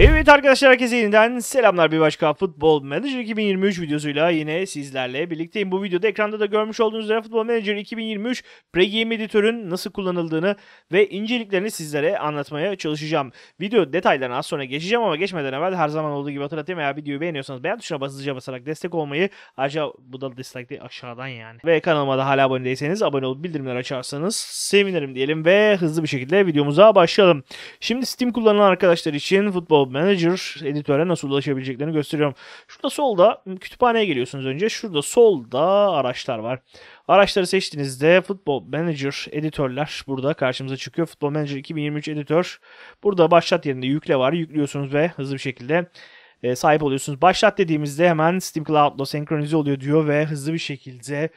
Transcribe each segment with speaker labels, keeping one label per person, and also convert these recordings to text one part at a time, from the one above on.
Speaker 1: Evet arkadaşlar herkese yeniden selamlar bir başka Futbol Manager 2023 videosuyla yine sizlerle birlikteyim. Bu videoda ekranda da görmüş olduğunuz üzere Futbol Manager 2023 pregame game Editör'ün nasıl kullanıldığını ve inceliklerini sizlere anlatmaya çalışacağım. Video detaylarına az sonra geçeceğim ama geçmeden evvel her zaman olduğu gibi hatırlatayım. Eğer videoyu beğeniyorsanız beğen tuşuna basıcıya basarak destek olmayı ayrıca bu da dislike değil aşağıdan yani. Ve kanalıma da hala abone değilseniz abone olup bildirimleri açarsanız sevinirim diyelim ve hızlı bir şekilde videomuza başlayalım. Şimdi Steam kullanan arkadaşlar için Futbol Cloud Manager editöre nasıl ulaşabileceklerini gösteriyorum. Şurada solda kütüphaneye geliyorsunuz önce. Şurada solda araçlar var. Araçları seçtiğinizde Football Manager editörler burada karşımıza çıkıyor. Football Manager 2023 editör. Burada başlat yerinde yükle var. Yüklüyorsunuz ve hızlı bir şekilde e, sahip oluyorsunuz. Başlat dediğimizde hemen Steam Cloud'la senkronize oluyor diyor ve hızlı bir şekilde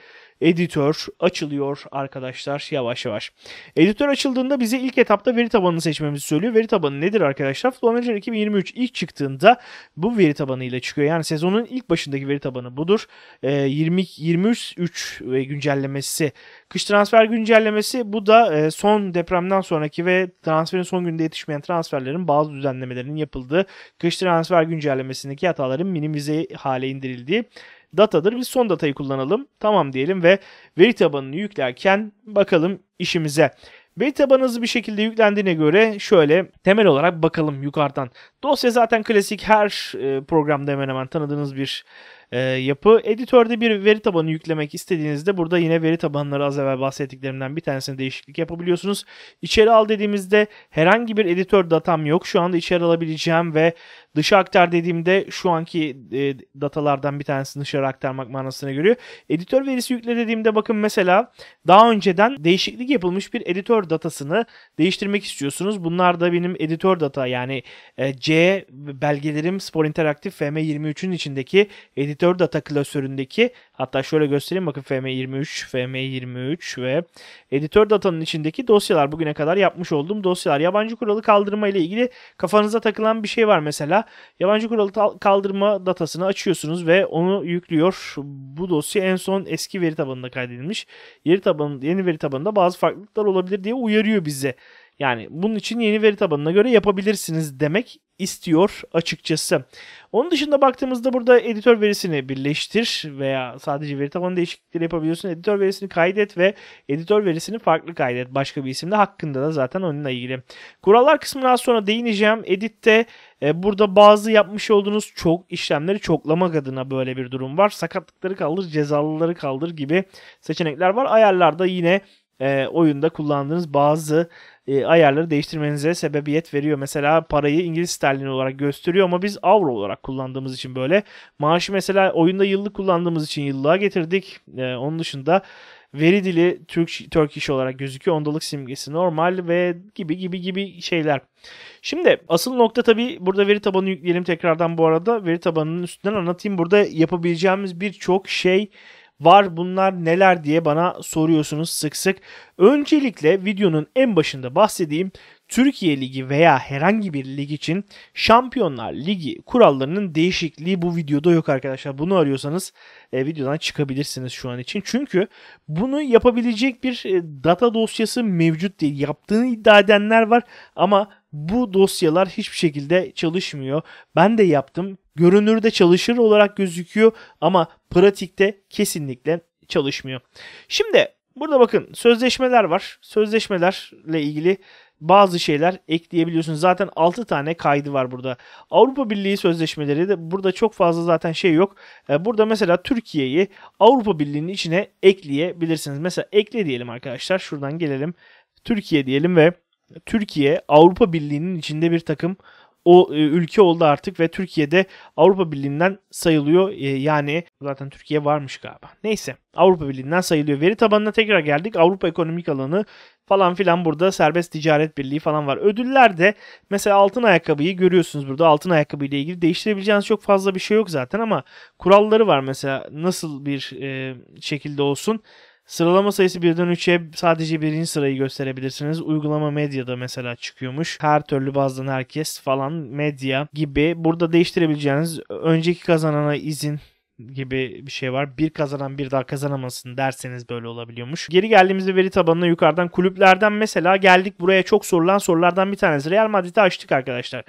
Speaker 1: editör açılıyor arkadaşlar yavaş yavaş. Editör açıldığında bize ilk etapta veri tabanını seçmemizi söylüyor. Veri tabanı nedir arkadaşlar? Flow Manager 2023 ilk çıktığında bu veri tabanıyla çıkıyor. Yani sezonun ilk başındaki veri tabanı budur. E, 20 23 ve güncellemesi. Kış transfer güncellemesi bu da e, son depremden sonraki ve transferin son günde yetişmeyen transferlerin bazı düzenlemelerinin yapıldığı kış transfer güncellemesindeki hataların minimize hale indirildiği datadır. Biz son datayı kullanalım. Tamam diyelim ve veri tabanını yüklerken bakalım işimize. Veri tabanınızı bir şekilde yüklendiğine göre şöyle temel olarak bakalım yukarıdan. Dosya zaten klasik her e, programda hemen hemen tanıdığınız bir e, yapı. Editörde bir veri tabanı yüklemek istediğinizde burada yine veri tabanları az evvel bahsettiklerimden bir tanesini değişiklik yapabiliyorsunuz. İçeri al dediğimizde herhangi bir editör datam yok. Şu anda içeri alabileceğim ve dışa aktar dediğimde şu anki e, datalardan bir tanesini dışarı aktarmak manasına görüyor. Editör verisi yükle dediğimde bakın mesela daha önceden değişiklik yapılmış bir editör datasını değiştirmek istiyorsunuz. Bunlar da benim editör data yani e, C belgelerim Spor Interaktif FM23'ün içindeki editör editör data klasöründeki hatta şöyle göstereyim bakın FM23, FM23 ve editör datanın içindeki dosyalar bugüne kadar yapmış olduğum dosyalar. Yabancı kuralı kaldırma ile ilgili kafanıza takılan bir şey var mesela. Yabancı kuralı kaldırma datasını açıyorsunuz ve onu yüklüyor. Bu dosya en son eski veri tabanında kaydedilmiş. Yeni tabanın yeni veri tabanında bazı farklılıklar olabilir diye uyarıyor bize yani bunun için yeni veri tabanına göre yapabilirsiniz demek istiyor açıkçası. Onun dışında baktığımızda burada editör verisini birleştir veya sadece veri tabanı değişiklikleri yapabiliyorsun. Editör verisini kaydet ve editör verisini farklı kaydet. Başka bir isimde hakkında da zaten onunla ilgili. Kurallar kısmına az sonra değineceğim. Edit'te e, burada bazı yapmış olduğunuz çok işlemleri çoklamak adına böyle bir durum var. Sakatlıkları kaldır, cezalıları kaldır gibi seçenekler var. Ayarlarda yine e, oyunda kullandığınız bazı e, ayarları değiştirmenize sebebiyet veriyor. Mesela parayı İngiliz sterlini olarak gösteriyor ama biz avro olarak kullandığımız için böyle. Maaşı mesela oyunda yıllık kullandığımız için yıllığa getirdik. E, onun dışında veri dili Türk Turkish olarak gözüküyor. Ondalık simgesi normal ve gibi gibi gibi şeyler. Şimdi asıl nokta tabi burada veri tabanı yükleyelim tekrardan bu arada. Veri tabanının üstünden anlatayım. Burada yapabileceğimiz birçok şey var bunlar neler diye bana soruyorsunuz sık sık. Öncelikle videonun en başında bahsedeyim. Türkiye Ligi veya herhangi bir lig için Şampiyonlar Ligi kurallarının değişikliği bu videoda yok arkadaşlar. Bunu arıyorsanız e, videodan çıkabilirsiniz şu an için. Çünkü bunu yapabilecek bir e, data dosyası mevcut değil. Yaptığını iddia edenler var ama bu dosyalar hiçbir şekilde çalışmıyor. Ben de yaptım görünürde çalışır olarak gözüküyor ama pratikte kesinlikle çalışmıyor. Şimdi burada bakın sözleşmeler var. Sözleşmelerle ilgili bazı şeyler ekleyebiliyorsunuz. Zaten 6 tane kaydı var burada. Avrupa Birliği sözleşmeleri de burada çok fazla zaten şey yok. Ee, burada mesela Türkiye'yi Avrupa Birliği'nin içine ekleyebilirsiniz. Mesela ekle diyelim arkadaşlar. Şuradan gelelim. Türkiye diyelim ve Türkiye Avrupa Birliği'nin içinde bir takım o e, ülke oldu artık ve Türkiye'de Avrupa Birliği'nden sayılıyor. E, yani zaten Türkiye varmış galiba. Neyse Avrupa Birliği'nden sayılıyor. Veri tabanına tekrar geldik. Avrupa Ekonomik Alanı falan filan burada serbest ticaret birliği falan var. Ödüller de mesela altın ayakkabıyı görüyorsunuz burada. Altın ayakkabıyla ilgili değiştirebileceğiniz çok fazla bir şey yok zaten ama kuralları var mesela nasıl bir e, şekilde olsun. Sıralama sayısı 1'den 3'e sadece birinci sırayı gösterebilirsiniz. Uygulama medyada mesela çıkıyormuş. Her türlü bazdan herkes falan medya gibi. Burada değiştirebileceğiniz önceki kazanana izin gibi bir şey var. Bir kazanan bir daha kazanamasın derseniz böyle olabiliyormuş. Geri geldiğimizde veri tabanına yukarıdan kulüplerden mesela geldik buraya çok sorulan sorulardan bir tanesi. Real Madrid'i açtık arkadaşlar.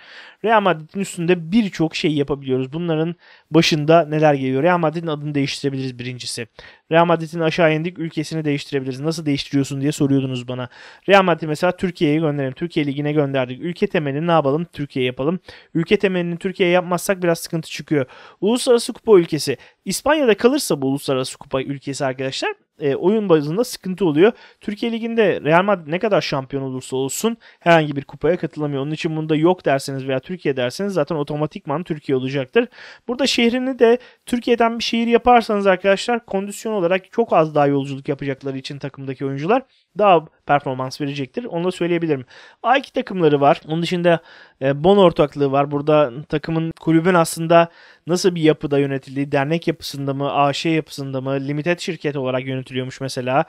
Speaker 1: Real Madrid'in üstünde birçok şey yapabiliyoruz. Bunların başında neler geliyor? Real Madrid'in adını değiştirebiliriz birincisi. Real Madrid'in aşağı indik ülkesini değiştirebiliriz. Nasıl değiştiriyorsun diye soruyordunuz bana. Real Madrid mesela Türkiye'ye gönderelim. Türkiye Ligi'ne gönderdik. Ülke temelini ne yapalım? Türkiye yapalım. Ülke temelini Türkiye yapmazsak biraz sıkıntı çıkıyor. Uluslararası Kupa ülkesi. İspanya'da kalırsa bu uluslararası kupa ülkesi arkadaşlar e, oyun bazında sıkıntı oluyor. Türkiye Ligi'nde Real Madrid ne kadar şampiyon olursa olsun herhangi bir kupaya katılamıyor. Onun için bunda yok derseniz veya Türkiye derseniz zaten otomatikman Türkiye olacaktır. Burada şehrini de Türkiye'den bir şehir yaparsanız arkadaşlar kondisyon olarak çok az daha yolculuk yapacakları için takımdaki oyuncular daha performans verecektir. Onu da söyleyebilirim. A2 takımları var. Onun dışında e, Bon ortaklığı var. Burada takımın kulübün aslında nasıl bir yapıda yönetildiği, dernek yapısında mı, AŞ yapısında mı, limited şirket olarak yönetiliyormuş mesela.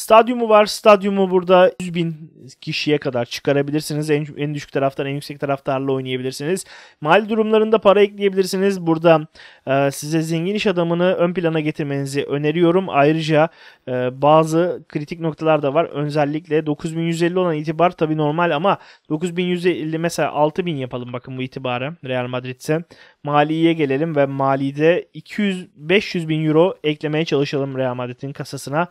Speaker 1: Stadyumu var. Stadyumu burada 100 bin kişiye kadar çıkarabilirsiniz. En, en düşük taraftan en yüksek taraftarla oynayabilirsiniz. Mali durumlarında para ekleyebilirsiniz. Burada e, size zengin iş adamını ön plana getirmenizi öneriyorum. Ayrıca e, bazı kritik noktalar da var. Özellikle 9150 olan itibar tabi normal ama 9150 mesela 6000 yapalım bakın bu itibara Real Madrid'se. Mali'ye gelelim ve Mali'de 200-500 bin euro eklemeye çalışalım Real Madrid'in kasasına.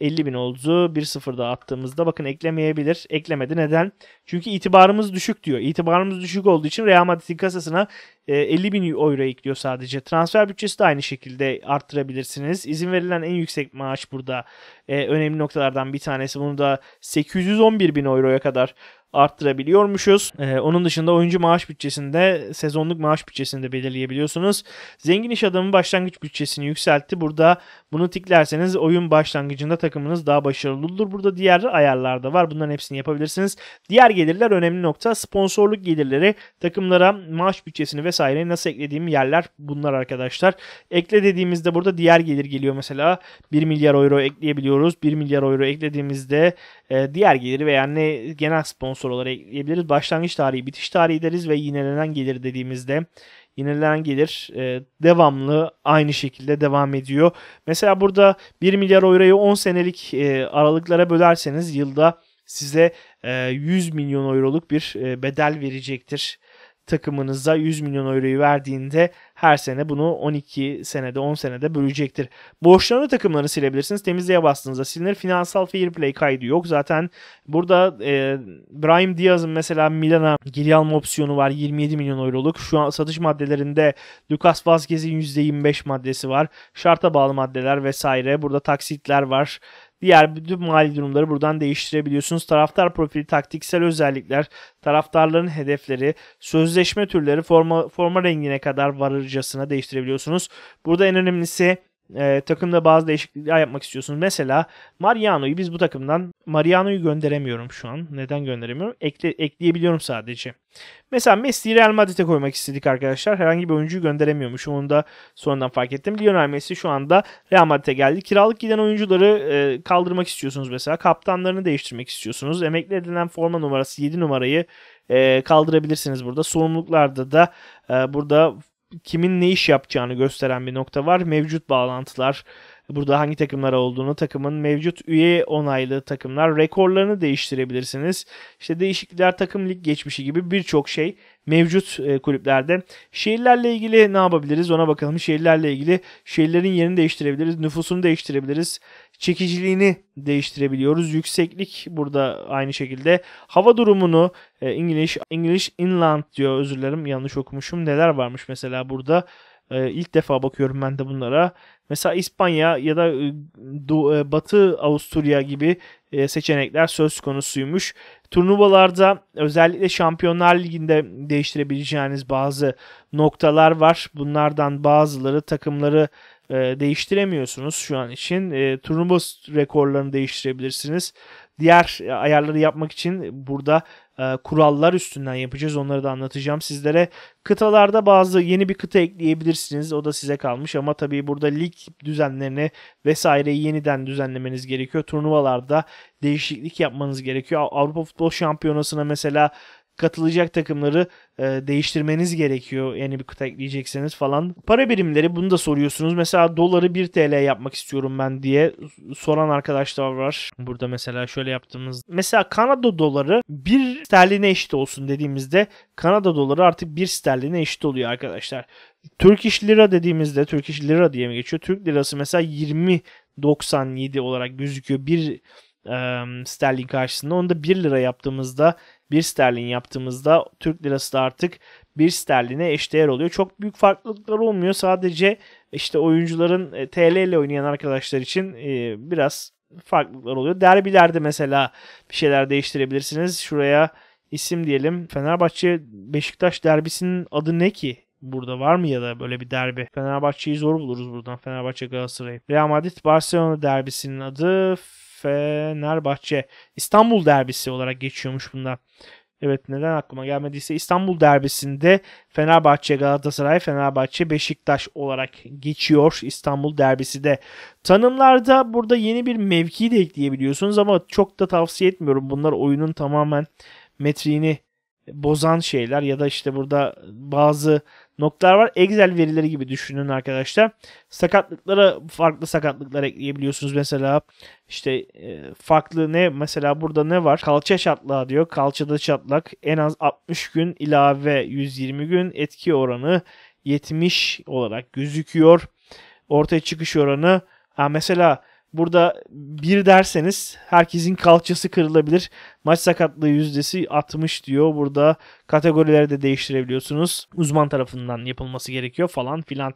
Speaker 1: 50 bin oldu. 1-0'da attığımızda bakın eklemeyebilir. Eklemedi. Neden? Çünkü itibarımız düşük diyor. İtibarımız düşük olduğu için Real Madrid'in kasasına 50 e, bin euro ekliyor sadece. Transfer bütçesi de aynı şekilde arttırabilirsiniz. İzin verilen en yüksek maaş burada. E, önemli noktalardan bir tanesi. Bunu da 811 bin euroya kadar arttırabiliyormuşuz. Ee, onun dışında oyuncu maaş bütçesinde sezonluk maaş bütçesinde belirleyebiliyorsunuz. Zengin iş adamı başlangıç bütçesini yükseltti. Burada bunu tiklerseniz oyun başlangıcında takımınız daha başarılıdır. Burada diğer ayarlar da var. Bunların hepsini yapabilirsiniz. Diğer gelirler önemli nokta. Sponsorluk gelirleri takımlara maaş bütçesini vesaire nasıl eklediğim yerler bunlar arkadaşlar. Ekle dediğimizde burada diğer gelir geliyor mesela. 1 milyar euro ekleyebiliyoruz. 1 milyar euro eklediğimizde e, diğer geliri veya ne genel sponsor soruları ekleyebiliriz. Başlangıç tarihi, bitiş tarihi deriz ve yinelenen gelir dediğimizde yinelenen gelir e, devamlı aynı şekilde devam ediyor. Mesela burada 1 milyar euroyu 10 senelik e, aralıklara bölerseniz yılda size e, 100 milyon euroluk bir e, bedel verecektir takımınıza 100 milyon euroyu verdiğinde her sene bunu 12 senede 10 senede bölecektir. Borçlanma takımları silebilirsiniz. Temizliğe bastığınızda silinir. Finansal fair play kaydı yok. Zaten burada e, Brahim Diaz'ın mesela Milan'a geri alma opsiyonu var. 27 milyon euroluk. Şu an satış maddelerinde Lucas Vazquez'in %25 maddesi var. Şarta bağlı maddeler vesaire. Burada taksitler var. Diğer bütün mali durumları buradan değiştirebiliyorsunuz. Taraftar profili, taktiksel özellikler, taraftarların hedefleri, sözleşme türleri forma, forma rengine kadar varırcasına değiştirebiliyorsunuz. Burada en önemlisi e, takımda bazı değişiklikler yapmak istiyorsunuz. Mesela Mariano'yu biz bu takımdan Mariano'yu gönderemiyorum şu an. Neden gönderemiyorum? Ekle, ekleyebiliyorum sadece. Mesela Messi'yi Real Madrid'e koymak istedik arkadaşlar. Herhangi bir oyuncuyu gönderemiyormuşum. Onu da sonradan fark ettim. Lionel Messi şu anda Real Madrid'e geldi. Kiralık giden oyuncuları e, kaldırmak istiyorsunuz mesela. Kaptanlarını değiştirmek istiyorsunuz. Emekli edilen forma numarası 7 numarayı e, kaldırabilirsiniz burada. Sorumluluklarda da e, burada kimin ne iş yapacağını gösteren bir nokta var. Mevcut bağlantılar burada hangi takımlara olduğunu, takımın mevcut üye onaylı takımlar rekorlarını değiştirebilirsiniz. İşte değişiklikler, takım lig geçmişi gibi birçok şey mevcut e, kulüplerde. Şehirlerle ilgili ne yapabiliriz ona bakalım. Şehirlerle ilgili şehirlerin yerini değiştirebiliriz, nüfusunu değiştirebiliriz, çekiciliğini değiştirebiliyoruz. Yükseklik burada aynı şekilde. Hava durumunu İngiliz, e, İngiliz inland diyor özür dilerim yanlış okumuşum. Neler varmış mesela burada? E, ilk defa bakıyorum ben de bunlara. Mesela İspanya ya da ıı, ıı, Batı Avusturya gibi ıı, seçenekler söz konusuymuş. Turnuvalarda özellikle Şampiyonlar Ligi'nde değiştirebileceğiniz bazı noktalar var. Bunlardan bazıları takımları değiştiremiyorsunuz şu an için. E, turnuva rekorlarını değiştirebilirsiniz. Diğer ayarları yapmak için burada e, kurallar üstünden yapacağız. Onları da anlatacağım sizlere. Kıtalarda bazı yeni bir kıta ekleyebilirsiniz. O da size kalmış ama tabii burada lig düzenlerini vesaireyi yeniden düzenlemeniz gerekiyor. Turnuvalarda değişiklik yapmanız gerekiyor. Avrupa Futbol Şampiyonası'na mesela katılacak takımları e, değiştirmeniz gerekiyor. Yeni bir kıta ekleyecekseniz falan. Para birimleri bunu da soruyorsunuz. Mesela doları 1 TL yapmak istiyorum ben diye soran arkadaşlar var. Burada mesela şöyle yaptığımız. Mesela Kanada doları 1 sterline eşit olsun dediğimizde Kanada doları artık 1 sterline eşit oluyor arkadaşlar. Turkish lira dediğimizde Turkish lira diye mi geçiyor? Türk lirası mesela 20.97 olarak gözüküyor. 1 e, sterlin karşısında. Onu da 1 lira yaptığımızda 1 sterlin yaptığımızda Türk lirası da artık 1 sterline eşdeğer oluyor. Çok büyük farklılıklar olmuyor. Sadece işte oyuncuların e, TL ile oynayan arkadaşlar için e, biraz farklılıklar oluyor. Derbilerde mesela bir şeyler değiştirebilirsiniz. Şuraya isim diyelim. Fenerbahçe Beşiktaş derbisinin adı ne ki? Burada var mı ya da böyle bir derbi? Fenerbahçe'yi zor buluruz buradan. Fenerbahçe Galatasaray. Real Madrid Barcelona derbisinin adı Fenerbahçe İstanbul derbisi olarak geçiyormuş bunlar. Evet neden aklıma gelmediyse İstanbul derbisinde Fenerbahçe Galatasaray Fenerbahçe Beşiktaş olarak geçiyor İstanbul derbisi de. Tanımlarda burada yeni bir mevki de ekleyebiliyorsunuz ama çok da tavsiye etmiyorum. Bunlar oyunun tamamen metriğini bozan şeyler ya da işte burada bazı noktalar var. Excel verileri gibi düşünün arkadaşlar. Sakatlıklara farklı sakatlıklar ekleyebiliyorsunuz. Mesela işte e, farklı ne mesela burada ne var? Kalça çatlağı diyor. Kalçada çatlak en az 60 gün ilave 120 gün etki oranı 70 olarak gözüküyor. Ortaya çıkış oranı ha mesela Burada bir derseniz herkesin kalçası kırılabilir. Maç sakatlığı yüzdesi 60 diyor. Burada kategorileri de değiştirebiliyorsunuz. Uzman tarafından yapılması gerekiyor falan filan.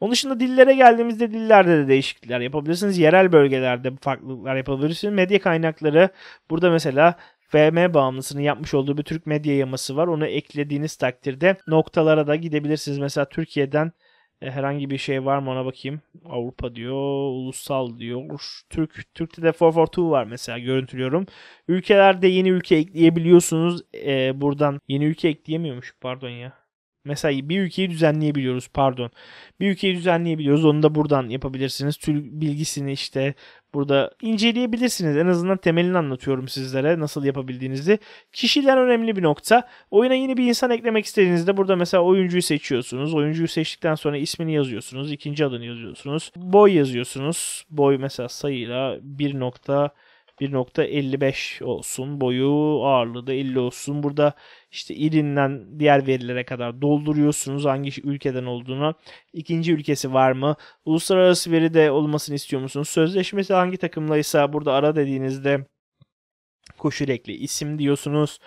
Speaker 1: Onun dışında dillere geldiğimizde dillerde de değişiklikler yapabilirsiniz. Yerel bölgelerde farklılıklar yapabilirsiniz. Medya kaynakları burada mesela FM bağımlısının yapmış olduğu bir Türk medya yaması var. Onu eklediğiniz takdirde noktalara da gidebilirsiniz. Mesela Türkiye'den e, herhangi bir şey var mı ona bakayım. Avrupa diyor, ulusal diyor. Türk Türk'te de 442 var mesela görüntülüyorum. Ülkelerde yeni ülke ekleyebiliyorsunuz. E, buradan yeni ülke ekleyemiyormuş pardon ya. Mesela bir ülkeyi düzenleyebiliyoruz pardon. Bir ülkeyi düzenleyebiliyoruz. Onu da buradan yapabilirsiniz. Tül bilgisini işte burada inceleyebilirsiniz. En azından temelini anlatıyorum sizlere nasıl yapabildiğinizi. Kişiler önemli bir nokta. Oyuna yeni bir insan eklemek istediğinizde burada mesela oyuncuyu seçiyorsunuz. Oyuncuyu seçtikten sonra ismini yazıyorsunuz. ikinci adını yazıyorsunuz. Boy yazıyorsunuz. Boy mesela sayıyla 1. 1.55 olsun. Boyu ağırlığı da 50 olsun. Burada işte ilinden diğer verilere kadar dolduruyorsunuz. Hangi ülkeden olduğunu. ikinci ülkesi var mı? Uluslararası veri de olmasını istiyor musunuz? Sözleşmesi hangi takımlaysa burada ara dediğinizde koşu rekli isim diyorsunuz.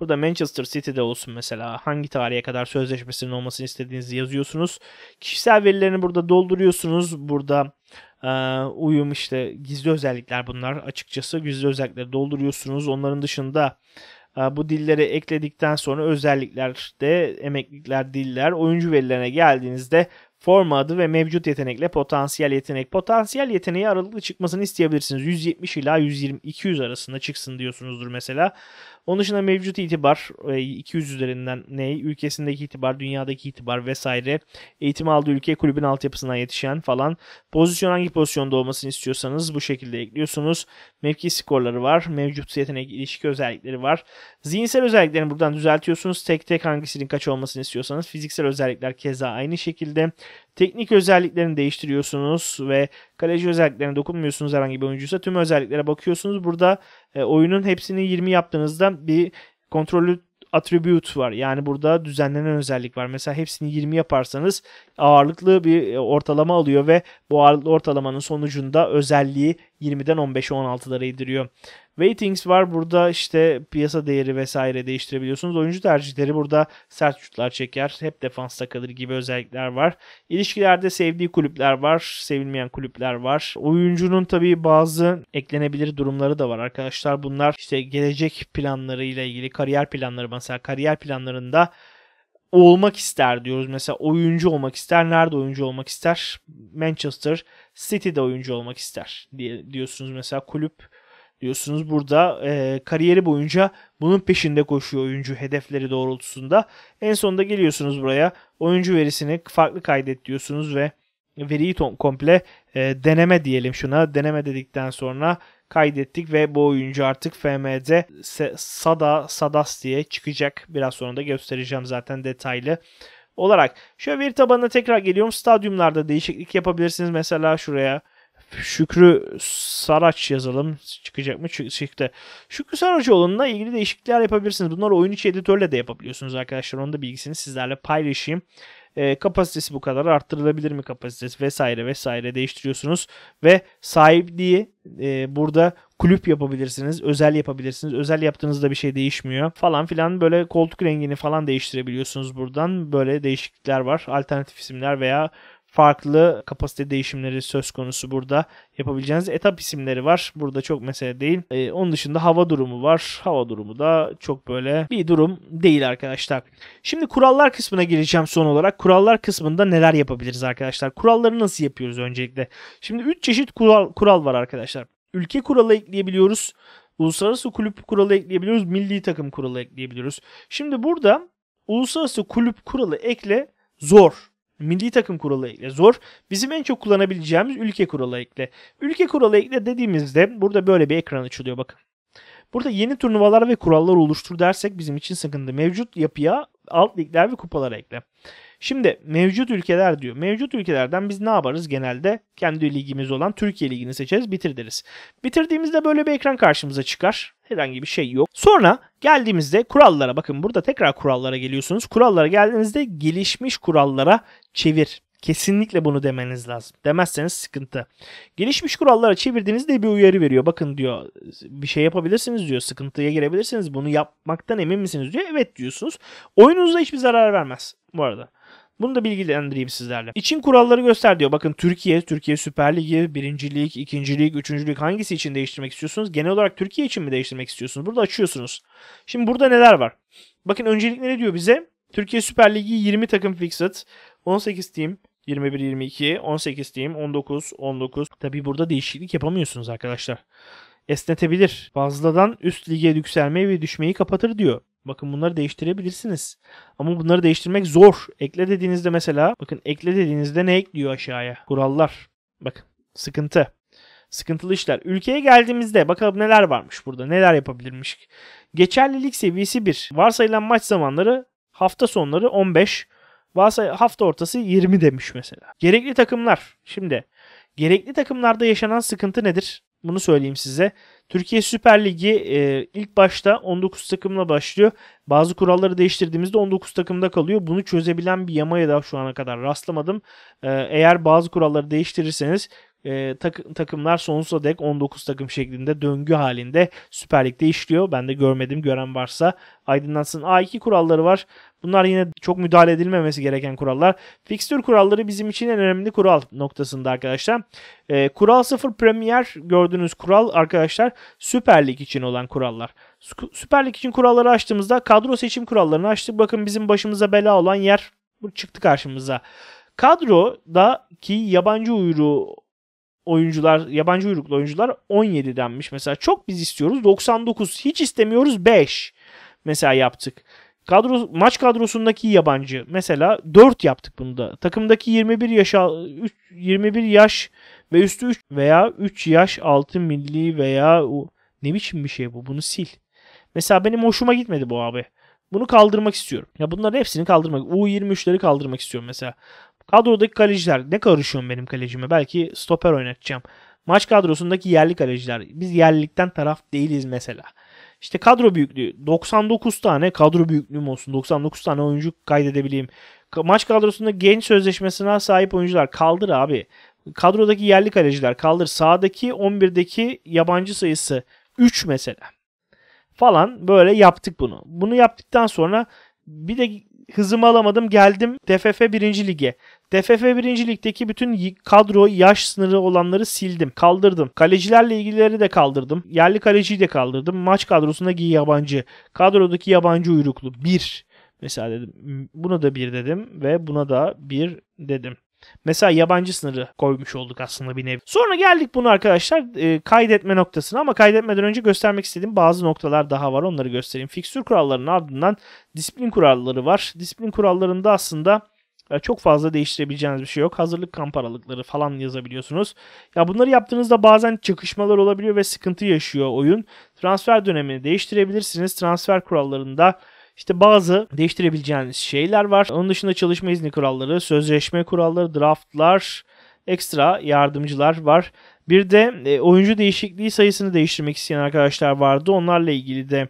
Speaker 1: Burada Manchester City'de olsun mesela hangi tarihe kadar sözleşmesinin olmasını istediğinizi yazıyorsunuz. Kişisel verilerini burada dolduruyorsunuz. Burada ee, uyum işte gizli özellikler bunlar açıkçası gizli özellikleri dolduruyorsunuz. Onların dışında e, bu dilleri ekledikten sonra özellikler de emeklilikler diller oyuncu verilerine geldiğinizde forma adı ve mevcut yetenekle potansiyel yetenek. Potansiyel yeteneği aralıklı çıkmasını isteyebilirsiniz. 170 ila 120 200 arasında çıksın diyorsunuzdur mesela. Onun dışında mevcut itibar 200 e, üzerinden ne? Ülkesindeki itibar, dünyadaki itibar vesaire. Eğitim aldığı ülke kulübün altyapısından yetişen falan. Pozisyon hangi pozisyonda olmasını istiyorsanız bu şekilde ekliyorsunuz. Mevki skorları var. Mevcut yetenek ilişki özellikleri var. Zihinsel özelliklerini buradan düzeltiyorsunuz. Tek tek hangisinin kaç olmasını istiyorsanız. Fiziksel özellikler keza aynı şekilde. Teknik özelliklerini değiştiriyorsunuz ve kaleci özelliklerine dokunmuyorsunuz herhangi bir oyuncuysa. Tüm özelliklere bakıyorsunuz. Burada e, oyunun hepsini 20 yaptığınızda bir kontrolü attribute var. Yani burada düzenlenen özellik var. Mesela hepsini 20 yaparsanız ağırlıklı bir e, ortalama alıyor ve bu ağırlıklı ortalamanın sonucunda özelliği 20'den 15'e 16'lara indiriyor. Waitings var burada işte piyasa değeri vesaire değiştirebiliyorsunuz. Oyuncu tercihleri burada sert şutlar çeker. Hep defansta kalır gibi özellikler var. İlişkilerde sevdiği kulüpler var. Sevilmeyen kulüpler var. Oyuncunun tabi bazı eklenebilir durumları da var arkadaşlar. Bunlar işte gelecek planları ile ilgili kariyer planları mesela kariyer planlarında olmak ister diyoruz. Mesela oyuncu olmak ister. Nerede oyuncu olmak ister? Manchester City'de oyuncu olmak ister diye diyorsunuz. Mesela kulüp diyorsunuz. Burada e, kariyeri boyunca bunun peşinde koşuyor oyuncu hedefleri doğrultusunda. En sonunda geliyorsunuz buraya oyuncu verisini farklı kaydet diyorsunuz ve veriyi komple e, deneme diyelim şuna. Deneme dedikten sonra kaydettik ve bu oyuncu artık FM'de Sada Sadas diye çıkacak. Biraz sonra da göstereceğim zaten detaylı olarak. Şöyle veri tabanına tekrar geliyorum. Stadyumlarda değişiklik yapabilirsiniz. Mesela şuraya Şükrü Saraç yazalım. Çıkacak mı? Çıktı. Şükrü Saraçoğlu'nunla ilgili değişiklikler yapabilirsiniz. Bunları oyun içi editörle de yapabiliyorsunuz arkadaşlar. Onun da bilgisini sizlerle paylaşayım. E, kapasitesi bu kadar arttırılabilir mi kapasitesi vesaire vesaire değiştiriyorsunuz. Ve sahipliği e, burada kulüp yapabilirsiniz, özel yapabilirsiniz. Özel yaptığınızda bir şey değişmiyor falan filan böyle koltuk rengini falan değiştirebiliyorsunuz buradan. Böyle değişiklikler var. Alternatif isimler veya farklı kapasite değişimleri söz konusu burada. Yapabileceğiniz etap isimleri var. Burada çok mesele değil. E, onun dışında hava durumu var. Hava durumu da çok böyle bir durum değil arkadaşlar. Şimdi kurallar kısmına gireceğim son olarak. Kurallar kısmında neler yapabiliriz arkadaşlar? Kuralları nasıl yapıyoruz öncelikle? Şimdi 3 çeşit kural, kural var arkadaşlar. Ülke kuralı ekleyebiliyoruz. Uluslararası kulüp kuralı ekleyebiliyoruz. Milli takım kuralı ekleyebiliyoruz. Şimdi burada uluslararası kulüp kuralı ekle zor. Milli takım kuralı ekle. Zor. Bizim en çok kullanabileceğimiz ülke kuralı ekle. Ülke kuralı ekle dediğimizde burada böyle bir ekran açılıyor bakın. Burada yeni turnuvalar ve kurallar oluştur dersek bizim için sıkıntı. Mevcut yapıya alt ligler ve kupalar ekle. Şimdi mevcut ülkeler diyor. Mevcut ülkelerden biz ne yaparız genelde? Kendi ligimiz olan Türkiye ligini seçeriz, bitir deriz. Bitirdiğimizde böyle bir ekran karşımıza çıkar. Herhangi bir şey yok. Sonra geldiğimizde kurallara bakın burada tekrar kurallara geliyorsunuz. Kurallara geldiğinizde gelişmiş kurallara çevir. Kesinlikle bunu demeniz lazım. Demezseniz sıkıntı. Gelişmiş kurallara çevirdiğinizde bir uyarı veriyor. Bakın diyor bir şey yapabilirsiniz diyor. Sıkıntıya girebilirsiniz. Bunu yapmaktan emin misiniz diyor. Evet diyorsunuz. Oyununuzda hiçbir zarar vermez bu arada. Bunu da bilgilendireyim sizlerle. İçin kuralları göster diyor. Bakın Türkiye, Türkiye Süper Ligi, 1. Lig, üçüncülük hangisi için değiştirmek istiyorsunuz? Genel olarak Türkiye için mi değiştirmek istiyorsunuz? Burada açıyorsunuz. Şimdi burada neler var? Bakın öncelik ne diyor bize? Türkiye Süper Ligi 20 takım fixed, 18 team, 21-22, 18 team, 19, 19. Tabii burada değişiklik yapamıyorsunuz arkadaşlar. Esnetebilir. Fazladan üst lige yükselmeyi ve düşmeyi kapatır diyor. Bakın bunları değiştirebilirsiniz. Ama bunları değiştirmek zor. Ekle dediğinizde mesela bakın ekle dediğinizde ne ekliyor aşağıya? Kurallar. Bakın sıkıntı. Sıkıntılı işler. Ülkeye geldiğimizde bakalım neler varmış burada. Neler yapabilirmiş. Geçerlilik seviyesi 1. Varsayılan maç zamanları hafta sonları 15. Varsay hafta ortası 20 demiş mesela. Gerekli takımlar. Şimdi gerekli takımlarda yaşanan sıkıntı nedir? Bunu söyleyeyim size. Türkiye Süper Ligi e, ilk başta 19 takımla başlıyor. Bazı kuralları değiştirdiğimizde 19 takımda kalıyor. Bunu çözebilen bir yamaya da şu ana kadar rastlamadım. E, eğer bazı kuralları değiştirirseniz e, tak, takımlar sonsuza dek 19 takım şeklinde döngü halinde Süper Lig'de işliyor. Ben de görmedim gören varsa aydınlatsın. A2 kuralları var. Bunlar yine çok müdahale edilmemesi gereken kurallar. Fixture kuralları bizim için en önemli kural noktasında arkadaşlar. E, kural 0 Premier gördüğünüz kural arkadaşlar Süper Lig için olan kurallar. Süper Lig için kuralları açtığımızda kadro seçim kurallarını açtık. Bakın bizim başımıza bela olan yer çıktı karşımıza. Kadrodaki yabancı uyruğu oyuncular, yabancı uyruklu oyuncular 17 denmiş. Mesela çok biz istiyoruz 99, hiç istemiyoruz 5 mesela yaptık. Kadro, maç kadrosundaki yabancı mesela 4 yaptık bunu da Takımdaki 21 yaş 3, 21 yaş ve üstü 3 veya 3 yaş altı milli veya o, ne biçim bir şey bu? Bunu sil. Mesela benim hoşuma gitmedi bu abi. Bunu kaldırmak istiyorum. Ya bunların hepsini kaldırmak. U23'leri kaldırmak istiyorum mesela. Kadrodaki kaleciler. Ne karışıyorsun benim kalecime? Belki stoper oynatacağım. Maç kadrosundaki yerli kaleciler. Biz yerlilikten taraf değiliz mesela. İşte kadro büyüklüğü 99 tane kadro büyüklüğüm olsun. 99 tane oyuncu kaydedebileyim. Maç kadrosunda genç sözleşmesine sahip oyuncular kaldır abi. Kadrodaki yerli kaleciler kaldır. Sağdaki 11'deki yabancı sayısı 3 mesela. Falan böyle yaptık bunu. Bunu yaptıktan sonra bir de hızımı alamadım geldim DFF 1. lige. DFF 1. ligdeki bütün kadro yaş sınırı olanları sildim. Kaldırdım. Kalecilerle ilgilileri de kaldırdım. Yerli kaleciyi de kaldırdım. Maç kadrosundaki yabancı. Kadrodaki yabancı uyruklu. 1. Mesela dedim buna da 1 dedim ve buna da 1 dedim. Mesela yabancı sınırı koymuş olduk aslında bir nevi. Sonra geldik bunu arkadaşlar e, kaydetme noktasına ama kaydetmeden önce göstermek istediğim bazı noktalar daha var onları göstereyim. Fiksür kurallarının ardından disiplin kuralları var. Disiplin kurallarında aslında e, çok fazla değiştirebileceğiniz bir şey yok. Hazırlık kamp aralıkları falan yazabiliyorsunuz. Ya bunları yaptığınızda bazen çakışmalar olabiliyor ve sıkıntı yaşıyor oyun. Transfer dönemini değiştirebilirsiniz. Transfer kurallarında işte bazı değiştirebileceğiniz şeyler var. Onun dışında çalışma izni kuralları, sözleşme kuralları, draftlar, ekstra yardımcılar var. Bir de e, oyuncu değişikliği sayısını değiştirmek isteyen arkadaşlar vardı. Onlarla ilgili de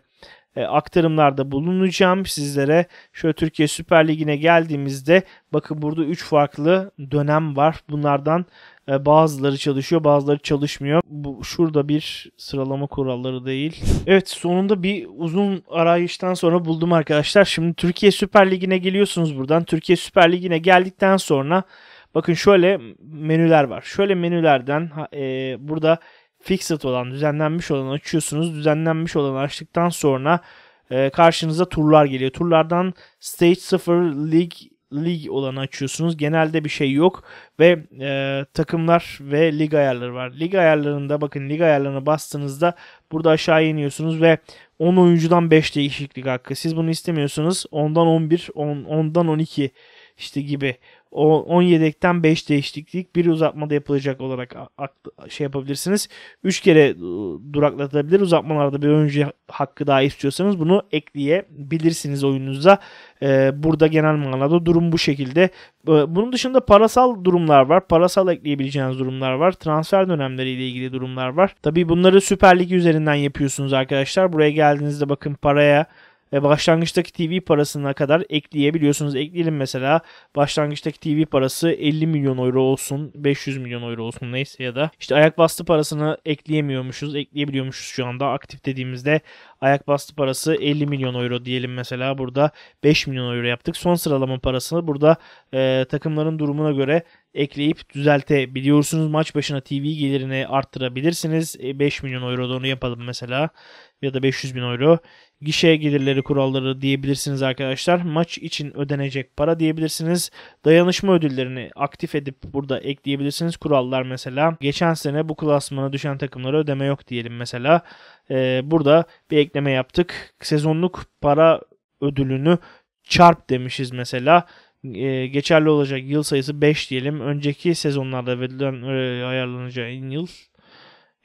Speaker 1: e, aktarımlarda bulunacağım sizlere. Şöyle Türkiye Süper Ligi'ne geldiğimizde bakın burada 3 farklı dönem var. Bunlardan e, bazıları çalışıyor, bazıları çalışmıyor. Bu şurada bir sıralama kuralları değil. Evet, sonunda bir uzun arayıştan sonra buldum arkadaşlar. Şimdi Türkiye Süper Ligi'ne geliyorsunuz buradan. Türkiye Süper Ligi'ne geldikten sonra Bakın şöyle menüler var. Şöyle menülerden e, burada fixed olan, düzenlenmiş olanı açıyorsunuz. Düzenlenmiş olanı açtıktan sonra e, karşınıza turlar geliyor. Turlardan Stage 0 League League olanı açıyorsunuz. Genelde bir şey yok ve e, takımlar ve lig ayarları var. Lig ayarlarında bakın lig ayarlarına bastığınızda burada aşağı iniyorsunuz ve 10 oyuncudan 5 değişiklik hakkı. Siz bunu istemiyorsunuz. 10'dan 11, on, ondan 12 işte gibi 10 yedekten 5 değişiklik bir uzatmada yapılacak olarak şey yapabilirsiniz. 3 kere ıı, duraklatabilir, Uzatmalarda bir oyuncu hakkı daha istiyorsanız bunu ekleyebilirsiniz oyununuza. Ee, burada genel manada durum bu şekilde. Ee, bunun dışında parasal durumlar var. Parasal ekleyebileceğiniz durumlar var. Transfer dönemleriyle ilgili durumlar var. Tabi bunları Süper Lig üzerinden yapıyorsunuz arkadaşlar. Buraya geldiğinizde bakın paraya başlangıçtaki TV parasına kadar ekleyebiliyorsunuz. Ekleyelim mesela başlangıçtaki TV parası 50 milyon euro olsun, 500 milyon euro olsun neyse ya da işte ayak bastı parasını ekleyemiyormuşuz, ekleyebiliyormuşuz şu anda aktif dediğimizde ayak bastı parası 50 milyon euro diyelim mesela burada 5 milyon euro yaptık. Son sıralama parasını burada e, takımların durumuna göre ekleyip düzeltebiliyorsunuz. Maç başına TV gelirini arttırabilirsiniz. 5 e, milyon euro da onu yapalım mesela ya da 500 bin euro gişe gelirleri kuralları diyebilirsiniz arkadaşlar. Maç için ödenecek para diyebilirsiniz. Dayanışma ödüllerini aktif edip burada ekleyebilirsiniz. Kurallar mesela. Geçen sene bu klasmana düşen takımlara ödeme yok diyelim mesela. Ee, burada bir ekleme yaptık. Sezonluk para ödülünü çarp demişiz mesela e, geçerli olacak yıl sayısı 5 diyelim. Önceki sezonlarda verilen e, ayarlanacak yıl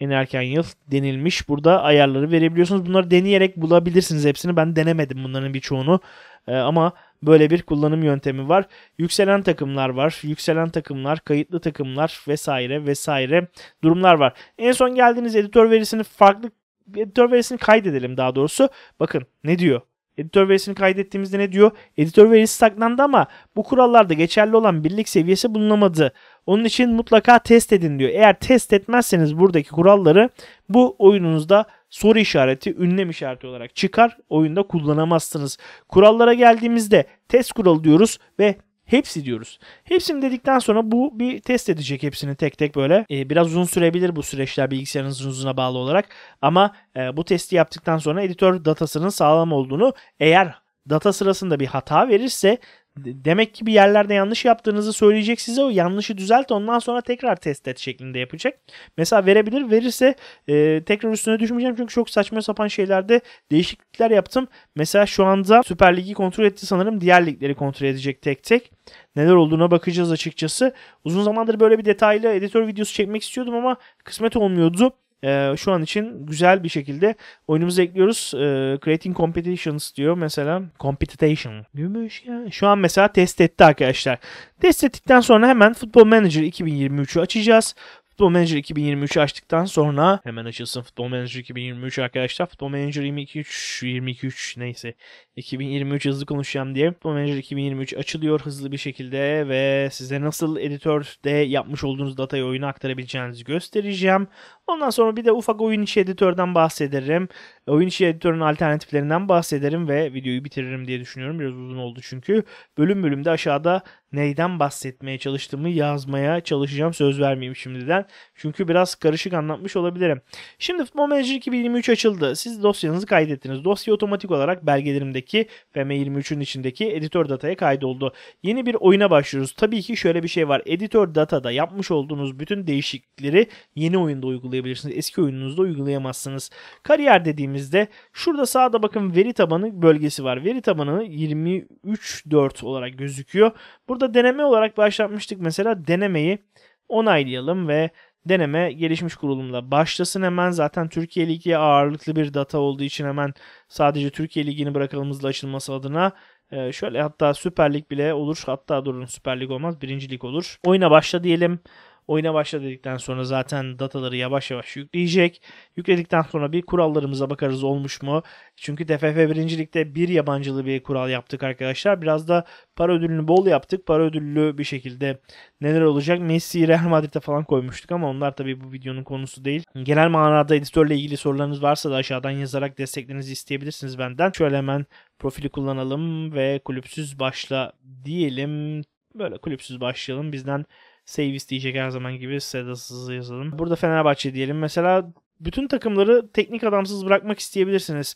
Speaker 1: en erken yıl denilmiş. Burada ayarları verebiliyorsunuz. Bunları deneyerek bulabilirsiniz hepsini. Ben denemedim bunların birçoğunu. E, ama böyle bir kullanım yöntemi var. Yükselen takımlar var. Yükselen takımlar, kayıtlı takımlar vesaire vesaire durumlar var. En son geldiğiniz editör verisini farklı editör verisini kaydedelim daha doğrusu. Bakın ne diyor? Editör verisini kaydettiğimizde ne diyor? Editör verisi saklandı ama bu kurallarda geçerli olan birlik seviyesi bulunamadı. Onun için mutlaka test edin diyor. Eğer test etmezseniz buradaki kuralları bu oyununuzda soru işareti, ünlem işareti olarak çıkar. Oyunda kullanamazsınız. Kurallara geldiğimizde test kuralı diyoruz ve Hepsi diyoruz. Hepsini dedikten sonra bu bir test edecek hepsini tek tek böyle. E, biraz uzun sürebilir bu süreçler bilgisayarınızın uzununa bağlı olarak. Ama e, bu testi yaptıktan sonra editör datasının sağlam olduğunu eğer data sırasında bir hata verirse demek ki bir yerlerde yanlış yaptığınızı söyleyecek size o yanlışı düzelt ondan sonra tekrar test et şeklinde yapacak. Mesela verebilir verirse e, tekrar üstüne düşmeyeceğim çünkü çok saçma sapan şeylerde değişiklikler yaptım. Mesela şu anda Süper Lig'i kontrol etti sanırım diğer ligleri kontrol edecek tek tek. Neler olduğuna bakacağız açıkçası. Uzun zamandır böyle bir detaylı editör videosu çekmek istiyordum ama kısmet olmuyordu. Ee, şu an için güzel bir şekilde oyunumuza ekliyoruz. Ee, creating Competitions diyor mesela. Competition. Gümüş ya. Şu an mesela test etti arkadaşlar. Test ettikten sonra hemen Football Manager 2023'ü açacağız. Football Manager 2023'ü açtıktan sonra hemen açılsın Football Manager 2023 arkadaşlar. Football Manager 223 223 neyse 2023 hızlı konuşacağım diye Football Manager 2023 açılıyor hızlı bir şekilde ve size nasıl editörde yapmış olduğunuz datayı oyuna aktarabileceğinizi göstereceğim. Ondan sonra bir de ufak oyun içi editörden bahsederim. Oyun içi editörün alternatiflerinden bahsederim ve videoyu bitiririm diye düşünüyorum. Biraz uzun oldu çünkü. Bölüm bölümde aşağıda neyden bahsetmeye çalıştığımı yazmaya çalışacağım. Söz vermeyeyim şimdiden. Çünkü biraz karışık anlatmış olabilirim. Şimdi Football Manager 2023 açıldı. Siz dosyanızı kaydettiniz. Dosya otomatik olarak belgelerimdeki FM23'ün içindeki editör dataya kaydoldu. Yeni bir oyuna başlıyoruz. Tabii ki şöyle bir şey var. Editör datada yapmış olduğunuz bütün değişiklikleri yeni oyunda uygulayabilirsiniz uygulayabilirsiniz. Eski oyununuzda uygulayamazsınız. Kariyer dediğimizde şurada sağda bakın veri tabanı bölgesi var. Veri tabanı 23.4 olarak gözüküyor. Burada deneme olarak başlatmıştık. Mesela denemeyi onaylayalım ve deneme gelişmiş kurulumla başlasın hemen. Zaten Türkiye ligi ağırlıklı bir data olduğu için hemen sadece Türkiye Ligi'ni bırakalım hızlı açılması adına. Ee, şöyle hatta Süper Lig bile olur. Hatta durun Süper Lig olmaz. birincilik olur. Oyuna başla diyelim. Oyuna başla dedikten sonra zaten dataları yavaş yavaş yükleyecek. Yükledikten sonra bir kurallarımıza bakarız olmuş mu? Çünkü TFF 1. Lig'de bir yabancılı bir kural yaptık arkadaşlar. Biraz da para ödülünü bol yaptık. Para ödüllü bir şekilde neler olacak? Messi'yi Real Madrid'e falan koymuştuk ama onlar tabii bu videonun konusu değil. Genel manada editörle ilgili sorularınız varsa da aşağıdan yazarak desteklerinizi isteyebilirsiniz benden. Şöyle hemen profili kullanalım ve kulüpsüz başla diyelim. Böyle kulüpsüz başlayalım. Bizden save isteyecek her zaman gibi size yazalım. Burada Fenerbahçe diyelim. Mesela bütün takımları teknik adamsız bırakmak isteyebilirsiniz.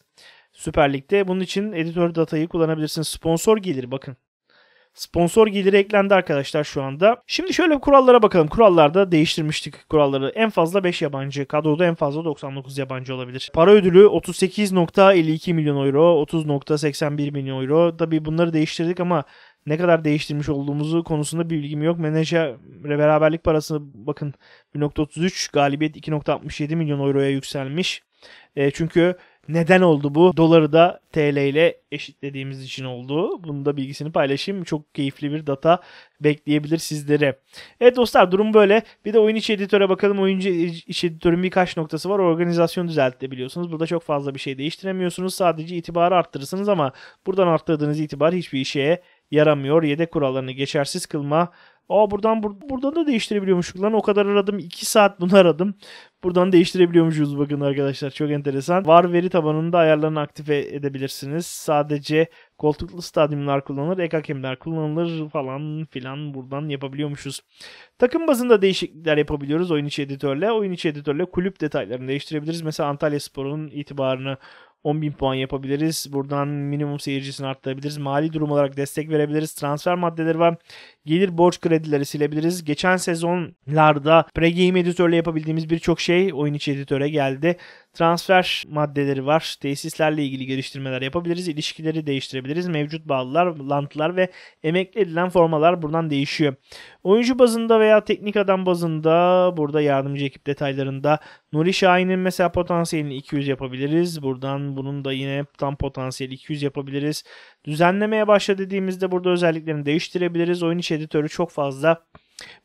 Speaker 1: Süper Lig'de. Bunun için editör datayı kullanabilirsiniz. Sponsor gelir bakın. Sponsor geliri eklendi arkadaşlar şu anda. Şimdi şöyle kurallara bakalım. Kurallarda değiştirmiştik kuralları. En fazla 5 yabancı. Kadroda en fazla 99 yabancı olabilir. Para ödülü 38.52 milyon euro. 30.81 milyon euro. Tabi bunları değiştirdik ama ne kadar değiştirmiş olduğumuzu konusunda bir bilgim yok. Menajere beraberlik parası bakın 1.33 galibiyet 2.67 milyon euroya yükselmiş. E, çünkü neden oldu bu? Doları da TL ile eşitlediğimiz için oldu. Bunu da bilgisini paylaşayım. Çok keyifli bir data bekleyebilir sizlere. Evet dostlar durum böyle. Bir de oyun içi editöre bakalım. Oyun içi editörün birkaç noktası var. Organizasyon biliyorsunuz. Burada çok fazla bir şey değiştiremiyorsunuz. Sadece itibarı arttırırsınız ama buradan arttırdığınız itibar hiçbir işe yaramıyor. Yedek kurallarını geçersiz kılma. Aa buradan bur buradan da değiştirebiliyormuşuz lan. O kadar aradım. 2 saat bunu aradım. Buradan değiştirebiliyormuşuz bakın arkadaşlar. Çok enteresan. Var veri tabanında ayarlarını aktive edebilirsiniz. Sadece koltuklu stadyumlar kullanılır, ek hakemler kullanılır falan filan buradan yapabiliyormuşuz. Takım bazında değişiklikler yapabiliyoruz oyun içi editörle. Oyun içi editörle kulüp detaylarını değiştirebiliriz. Mesela Antalya Spor'un itibarını 10.000 puan yapabiliriz. Buradan minimum seyircisini arttırabiliriz. Mali durum olarak destek verebiliriz. Transfer maddeleri var gelir borç kredileri silebiliriz. Geçen sezonlarda pregame editörle yapabildiğimiz birçok şey oyun içi editöre geldi. Transfer maddeleri var. Tesislerle ilgili geliştirmeler yapabiliriz. İlişkileri değiştirebiliriz. Mevcut bağlılar, lantlar ve emekli edilen formalar buradan değişiyor. Oyuncu bazında veya teknik adam bazında burada yardımcı ekip detaylarında Nuri Şahin'in mesela potansiyelini 200 yapabiliriz. Buradan bunun da yine tam potansiyeli 200 yapabiliriz. Düzenlemeye başla dediğimizde burada özelliklerini değiştirebiliriz. Oyun içi editörü çok fazla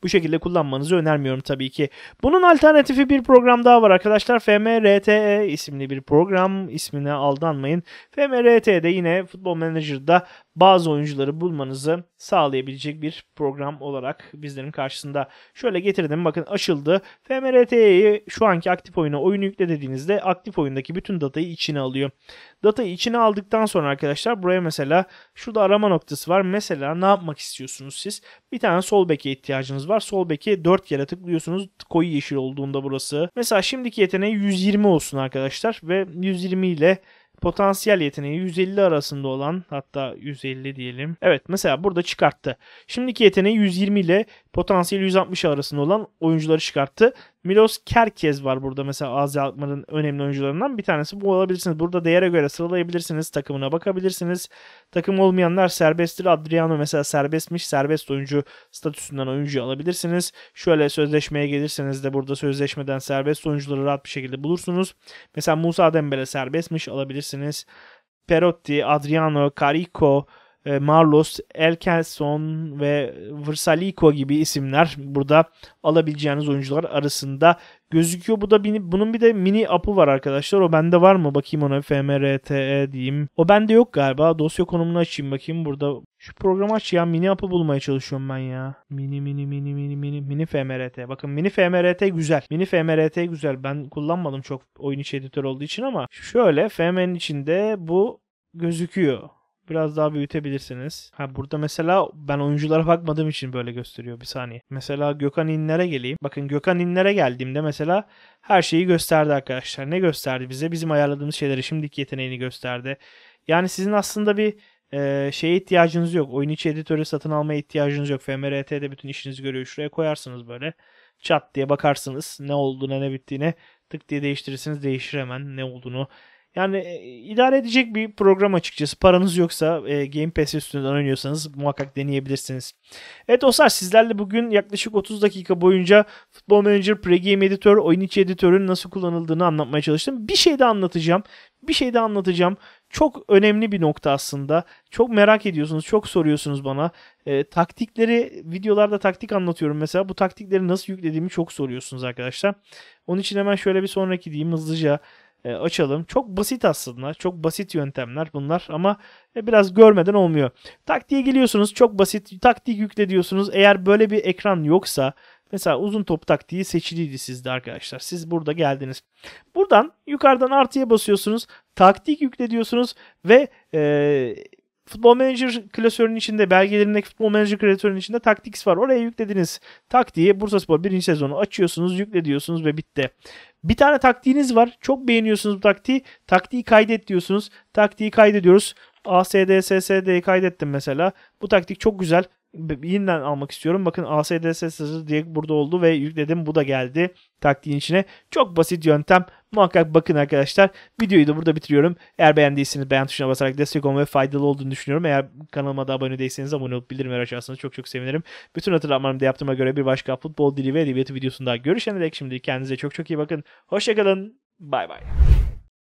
Speaker 1: bu şekilde kullanmanızı önermiyorum tabii ki. Bunun alternatifi bir program daha var arkadaşlar. FMRTE isimli bir program. ismine aldanmayın. FMRTE'de yine Football Manager'da bazı oyuncuları bulmanızı sağlayabilecek bir program olarak bizlerin karşısında. Şöyle getirdim bakın açıldı. FMRT'yi şu anki aktif oyuna oyunu yükle dediğinizde aktif oyundaki bütün datayı içine alıyor. Datayı içine aldıktan sonra arkadaşlar buraya mesela şurada arama noktası var. Mesela ne yapmak istiyorsunuz siz? Bir tane sol beke ihtiyacınız var. Sol beke 4 kere tıklıyorsunuz. Koyu yeşil olduğunda burası. Mesela şimdiki yeteneği 120 olsun arkadaşlar ve 120 ile Potansiyel yeteneği 150 arasında olan hatta 150 diyelim. Evet mesela burada çıkarttı. Şimdiki yeteneği 120 ile potansiyeli 160 arasında olan oyuncuları çıkarttı. Milos Kerkez var burada mesela Azya Alkmaar'ın önemli oyuncularından bir tanesi bu olabilirsiniz. Burada değere göre sıralayabilirsiniz. Takımına bakabilirsiniz. Takım olmayanlar serbesttir. Adriano mesela serbestmiş. Serbest oyuncu statüsünden oyuncu alabilirsiniz. Şöyle sözleşmeye gelirseniz de burada sözleşmeden serbest oyuncuları rahat bir şekilde bulursunuz. Mesela Musa Dembele serbestmiş alabilirsiniz. Perotti, Adriano, Carico, e, Marlos, Elkenson ve Versalico gibi isimler burada alabileceğiniz oyuncular arasında gözüküyor. Bu da bunun bir de mini up'ı var arkadaşlar. O bende var mı? Bakayım ona FMRTE diyeyim. O bende yok galiba. Dosya konumunu açayım bakayım burada. Şu programı aç ya. Mini up'ı bulmaya çalışıyorum ben ya. Mini mini mini mini mini mini FMRT. Bakın mini FMRT güzel. Mini FMRT güzel. Ben kullanmadım çok oyun içi editör olduğu için ama şöyle FM'nin içinde bu gözüküyor biraz daha büyütebilirsiniz. Ha burada mesela ben oyunculara bakmadığım için böyle gösteriyor bir saniye. Mesela Gökhan İnler'e geleyim. Bakın Gökhan İnler'e geldiğimde mesela her şeyi gösterdi arkadaşlar. Ne gösterdi bize? Bizim ayarladığımız şeyleri şimdiki yeteneğini gösterdi. Yani sizin aslında bir e, şeye ihtiyacınız yok. Oyun içi editörü satın almaya ihtiyacınız yok. FMRT'de bütün işinizi görüyor. Şuraya koyarsınız böyle. Çat diye bakarsınız. Ne olduğuna ne bittiğine tık diye değiştirirsiniz. Değişir hemen ne olduğunu yani e, idare edecek bir program açıkçası. Paranız yoksa e, Game Pass üstünden oynuyorsanız muhakkak deneyebilirsiniz. Evet dostlar sizlerle bugün yaklaşık 30 dakika boyunca Football Manager Pregame Editor, oyun içi editörün nasıl kullanıldığını anlatmaya çalıştım. Bir şey de anlatacağım. Bir şey de anlatacağım. Çok önemli bir nokta aslında. Çok merak ediyorsunuz, çok soruyorsunuz bana. E, taktikleri, videolarda taktik anlatıyorum mesela. Bu taktikleri nasıl yüklediğimi çok soruyorsunuz arkadaşlar. Onun için hemen şöyle bir sonraki diyeyim hızlıca e, açalım. Çok basit aslında. Çok basit yöntemler bunlar ama e, biraz görmeden olmuyor. Taktiğe geliyorsunuz. Çok basit. taktiği yükle diyorsunuz. Eğer böyle bir ekran yoksa Mesela uzun top taktiği seçiliydi sizde arkadaşlar. Siz burada geldiniz. Buradan yukarıdan artıya basıyorsunuz. Taktik yükle diyorsunuz ve e, Futbol Manager klasörünün içinde, belgelerindeki Futbol Manager klasörünün içinde Tactics var. Oraya yüklediniz. Taktiği Bursaspor 1. sezonu açıyorsunuz, yükle ve bitti. Bir tane taktiğiniz var. Çok beğeniyorsunuz bu taktiği. Taktiği kaydet diyorsunuz. Taktiği kaydediyoruz. ASDSSD'yi kaydettim mesela. Bu taktik çok güzel. Yeniden almak istiyorum. Bakın ASDSSD diye burada oldu ve yükledim. Bu da geldi taktiğin içine. Çok basit yöntem Muhakkak bakın arkadaşlar. Videoyu da burada bitiriyorum. Eğer beğendiyseniz beğen tuşuna basarak destek olma ve faydalı olduğunu düşünüyorum. Eğer kanalıma da abone değilseniz abone olup bildirimleri açarsanız çok çok sevinirim. Bütün hatırlatmalarımı da yaptığıma göre bir başka futbol dili ve edebiyatı videosunda görüşene dek şimdi kendinize çok çok iyi bakın. Hoşçakalın. Bay bay.